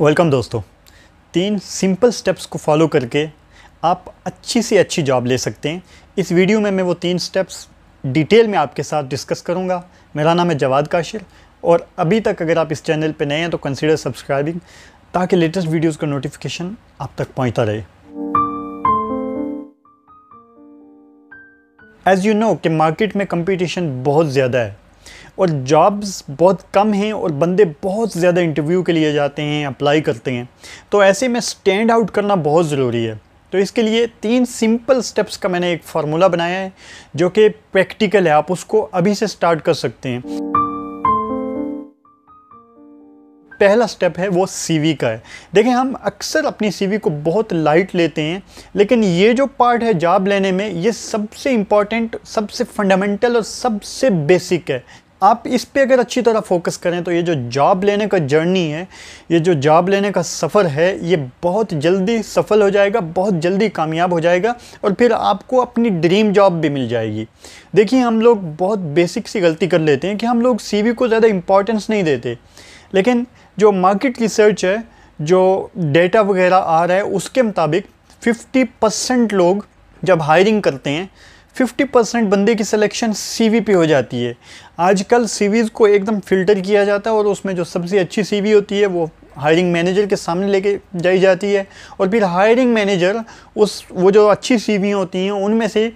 welcome दोस्तों तीन simple steps को फॉलो करके आप अच्छी से अच्छी जॉब ले सकते हैं इस वीडियो में मैं वो तीन स्टेप्स डिटेल में आपके साथ डिस्कस करूंगा मेरा नाम है जवाद काशिर और अभी तक अगर आप इस चैनल पर नए हैं तो कंसिडर सब्सक्राइबिंग ताकि लेटेस्ट वीडियोज़ का नोटिफिकेशन आप तक पहुँचता रहे एज़ यू नो कि मार्केट में कंपटीशन बहुत ज़्यादा है और जॉब्स बहुत कम हैं और बंदे बहुत ज़्यादा इंटरव्यू के लिए जाते हैं अप्लाई करते हैं तो ऐसे में स्टैंड आउट करना बहुत ज़रूरी है तो इसके लिए तीन सिंपल स्टेप्स का मैंने एक फार्मूला बनाया है जो कि प्रैक्टिकल है आप उसको अभी से स्टार्ट कर सकते हैं पहला स्टेप है वो सीवी का है देखें हम अक्सर अपनी सीवी को बहुत लाइट लेते हैं लेकिन ये जो पार्ट है जॉब लेने में ये सबसे इम्पॉर्टेंट सबसे फंडामेंटल और सबसे बेसिक है आप इस पे अगर अच्छी तरह फोकस करें तो ये जो जॉब लेने का जर्नी है ये जो जॉब लेने का सफ़र है ये बहुत जल्दी सफल हो जाएगा बहुत जल्दी कामयाब हो जाएगा और फिर आपको अपनी ड्रीम जॉब भी मिल जाएगी देखिए हम लोग बहुत बेसिक सी गलती कर लेते हैं कि हम लोग सी को ज़्यादा इम्पोर्टेंस नहीं देते लेकिन जो मार्केट रिसर्च है जो डेटा वगैरह आ रहा है उसके मुताबिक 50 परसेंट लोग जब हायरिंग करते हैं 50 परसेंट बंदे की सिलेक्शन सी पे हो जाती है आजकल सीवीज़ को एकदम फ़िल्टर किया जाता है और उसमें जो सबसे अच्छी सीवी होती है वो हायरिंग मैनेजर के सामने लेके जाई जाती है और फिर हायरिंग मैनेजर उस वो जो अच्छी सीवियाँ होती हैं उनमें से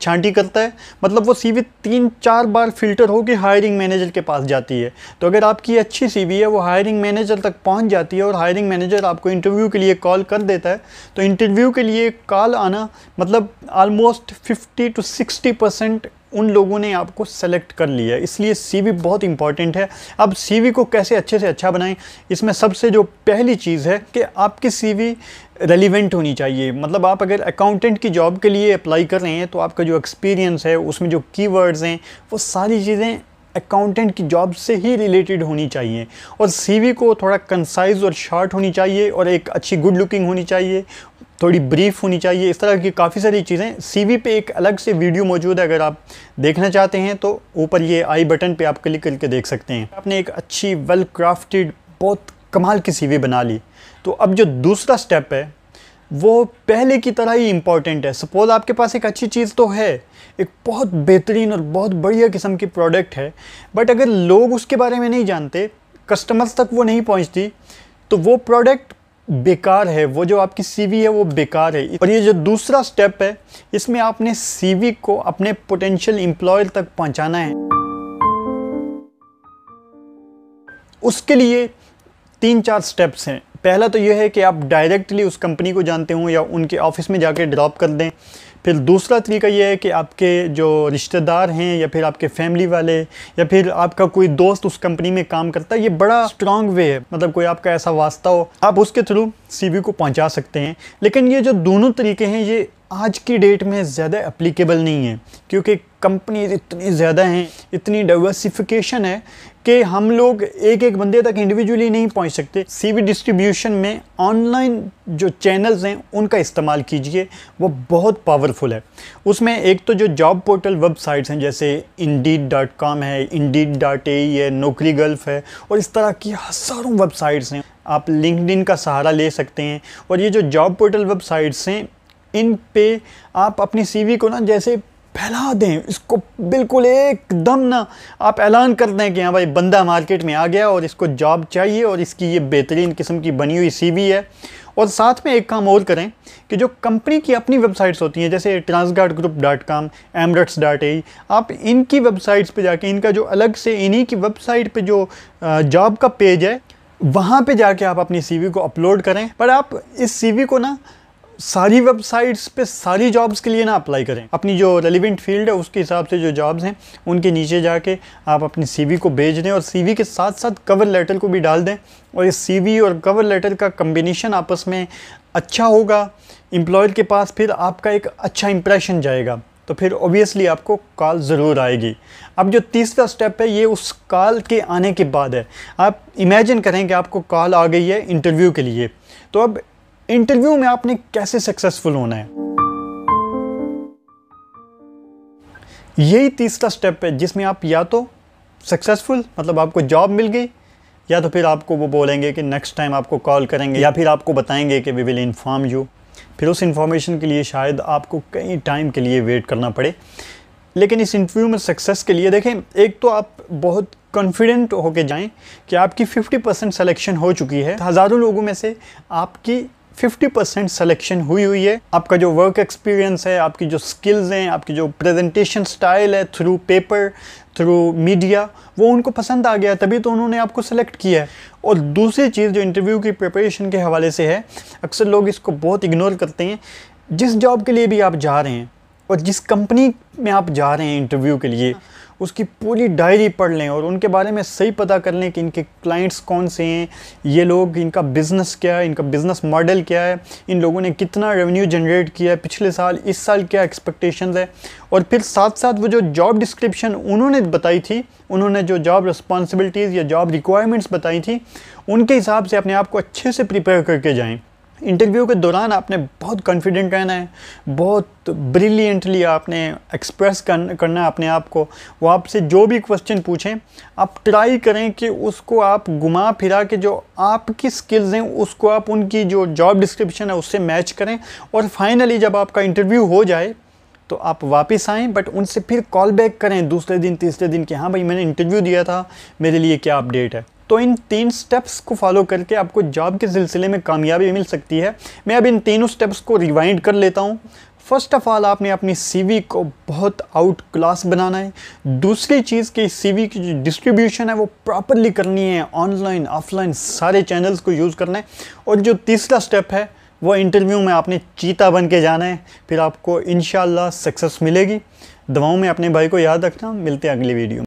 छांटी करता है मतलब वो सीवी तीन चार बार फिल्टर होकर हायरिंग मैनेजर के पास जाती है तो अगर आपकी अच्छी सीवी है वो हायरिंग मैनेजर तक पहुंच जाती है और हायरिंग मैनेजर आपको इंटरव्यू के लिए कॉल कर देता है तो इंटरव्यू के लिए कॉल आना मतलब almost fifty to sixty percent उन लोगों ने आपको सेलेक्ट कर लिया इसलिए सीवी बहुत इंपॉर्टेंट है अब सीवी को कैसे अच्छे से अच्छा बनाएं इसमें सबसे जो पहली चीज़ है कि आपकी सीवी रेलिवेंट होनी चाहिए मतलब आप अगर अकाउंटेंट की जॉब के लिए अप्लाई कर रहे हैं तो आपका जो एक्सपीरियंस है उसमें जो कीवर्ड्स हैं वो सारी चीज़ें अकाउंटेंट की जॉब से ही रिलेटेड होनी चाहिए और सीवी को थोड़ा कंसाइज और शॉर्ट होनी चाहिए और एक अच्छी गुड लुकिंग होनी चाहिए थोड़ी ब्रीफ होनी चाहिए इस तरह की काफ़ी सारी चीज़ें सीवी पे एक अलग से वीडियो मौजूद है अगर आप देखना चाहते हैं तो ऊपर ये आई बटन पे आप क्लिक करके देख सकते हैं आपने एक अच्छी वेल क्राफ्टेड बहुत कमाल की सीवी बना ली तो अब जो दूसरा स्टेप है वो पहले की तरह ही इम्पॉर्टेंट है सपोज आपके पास एक अच्छी चीज़ तो है एक बहुत बेहतरीन और बहुत बढ़िया किस्म की प्रोडक्ट है बट अगर लोग उसके बारे में नहीं जानते कस्टमर्स तक वो नहीं पहुँचती तो वो प्रोडक्ट बेकार है वो जो आपकी सीवी है वो बेकार है और ये जो दूसरा स्टेप है इसमें आपने सीवी को अपने पोटेंशियल एम्प्लॉयर तक पहुंचाना है उसके लिए तीन चार स्टेप्स हैं पहला तो ये है कि आप डायरेक्टली उस कंपनी को जानते हों या उनके ऑफिस में जाके ड्रॉप कर दें फिर दूसरा तरीका ये है कि आपके जो रिश्तेदार हैं या फिर आपके फैमिली वाले या फिर आपका कोई दोस्त उस कंपनी में काम करता है ये बड़ा स्ट्रांग वे है मतलब कोई आपका ऐसा वास्ता हो आप उसके थ्रू सी को पहुँचा सकते हैं लेकिन ये जो दोनों तरीके हैं ये आज की डेट में ज़्यादा अप्लीकेबल नहीं है क्योंकि कंपनीज इतनी ज़्यादा हैं इतनी डाइवर्सिफिकेशन है कि हम लोग एक एक बंदे तक इंडिविजुअली नहीं पहुंच सकते सीवी डिस्ट्रीब्यूशन में ऑनलाइन जो चैनल्स हैं उनका इस्तेमाल कीजिए वो बहुत पावरफुल है उसमें एक तो जो जॉब पोर्टल वेबसाइट्स हैं जैसे इंडीड डॉट कॉम है इंडीड डॉट ए है नौकरी गल्फ है और इस तरह की हज़ारों वेबसाइट्स हैं आप लिंकड का सहारा ले सकते हैं और ये जो जॉब पोर्टल वेबसाइट्स हैं इन पे आप अपनी सीवी को ना जैसे फैला दें इसको बिल्कुल एकदम ना आप ऐलान कर दें कि हाँ भाई बंदा मार्केट में आ गया और इसको जॉब चाहिए और इसकी ये बेहतरीन किस्म की बनी हुई सीवी है और साथ में एक काम और करें कि जो कंपनी की अपनी वेबसाइट्स होती हैं जैसे Transguard group dot com Emirates dot A आप इनकी वेबसाइट्स पे जाके इनका जो अलग से इन्हीं की वेबसाइट पे जो जॉब का पेज है वहाँ पे जाके आप अपनी सीवी को अपलोड करें पर आप इस सीवी को ना सारी वेबसाइट्स पे सारी जॉब्स के लिए ना अप्लाई करें अपनी जो रेलिवेंट फील्ड है उसके हिसाब से जो जॉब्स हैं उनके नीचे जाके आप अपनी सीवी को भेज दें और सीवी के साथ साथ कवर लेटर को भी डाल दें और इस सीवी और कवर लेटर का कम्बिनेशन आपस में अच्छा होगा एम्प्लॉयर के पास फिर आपका एक अच्छा इंप्रेशन जाएगा तो फिर ऑब्वियसली आपको कॉल ज़रूर आएगी अब जो तीसरा स्टेप है ये उस कॉल के आने के बाद है आप इमेजिन करें कि आपको कॉल आ गई है इंटरव्यू के लिए तो अब इंटरव्यू में आपने कैसे सक्सेसफुल होना है यही तीसरा स्टेप है जिसमें आप या तो सक्सेसफुल मतलब आपको जॉब मिल गई या तो फिर आपको वो बोलेंगे कि नेक्स्ट टाइम आपको कॉल करेंगे या फिर आपको बताएंगे कि वी विल इन्फॉर्म यू फिर उस इन्फॉर्मेशन के लिए शायद आपको कई टाइम के लिए वेट करना पड़े लेकिन इस इंटरव्यू में सक्सेस के लिए देखें एक तो आप बहुत कॉन्फिडेंट होके जाएं कि आपकी 50 परसेंट सेलेक्शन हो चुकी है हज़ारों लोगों में से आपकी 50 परसेंट सेलेक्शन हुई हुई है आपका जो वर्क एक्सपीरियंस है आपकी जो स्किल्स हैं आपकी जो प्रेजेंटेशन स्टाइल है थ्रू पेपर थ्रू मीडिया वो उनको पसंद आ गया तभी तो उन्होंने आपको सेलेक्ट किया है और दूसरी चीज़ जो इंटरव्यू की प्रिपरेशन के हवाले से है अक्सर लोग इसको बहुत इग्नोर करते हैं जिस जॉब के लिए भी आप जा रहे हैं और जिस कंपनी में आप जा रहे हैं इंटरव्यू के लिए उसकी पूरी डायरी पढ़ लें और उनके बारे में सही पता कर लें कि इनके क्लाइंट्स कौन से हैं ये लोग इनका बिज़नेस क्या है इनका बिज़नेस मॉडल क्या है इन लोगों ने कितना रेवेन्यू जनरेट किया है पिछले साल इस साल क्या एक्सपेक्टेशन है और फिर साथ साथ वो जो जॉब डिस्क्रिप्शन उन्होंने बताई थी उन्होंने जो जॉब रिस्पॉन्सिबिलिटीज़ या जॉब रिक्वायरमेंट्स बताई थी उनके हिसाब से अपने आप को अच्छे से प्रिपेयर करके जाएँ इंटरव्यू के दौरान आपने बहुत कॉन्फिडेंट रहना है बहुत ब्रिलियंटली आपने एक्सप्रेस कर, करना है अपने आप को वो आपसे जो भी क्वेश्चन पूछें आप ट्राई करें कि उसको आप घुमा फिरा के जो आपकी स्किल्स हैं उसको आप उनकी जो जॉब डिस्क्रिप्शन है उससे मैच करें और फाइनली जब आपका इंटरव्यू हो जाए तो आप वापस आएँ बट उनसे फिर कॉल बैक करें दूसरे दिन तीसरे दिन कि हाँ भाई मैंने इंटरव्यू दिया था मेरे लिए क्या अपडेट है तो इन तीन स्टेप्स को फॉलो करके आपको जॉब के सिलसिले में कामयाबी मिल सकती है मैं अब इन तीनों स्टेप्स को रिवाइंड कर लेता हूँ फर्स्ट ऑफ़ ऑल आपने अपनी सीवी को बहुत आउट क्लास बनाना है दूसरी चीज़ की सीवी की जो डिस्ट्रीब्यूशन है वो प्रॉपरली करनी है ऑनलाइन ऑफलाइन सारे चैनल्स को यूज़ करना है और जो तीसरा स्टेप है वो इंटरव्यू में आपने चीता बन के जाना है फिर आपको इन सक्सेस मिलेगी दवाओं में अपने भाई को याद रखना मिलते हैं अगली वीडियो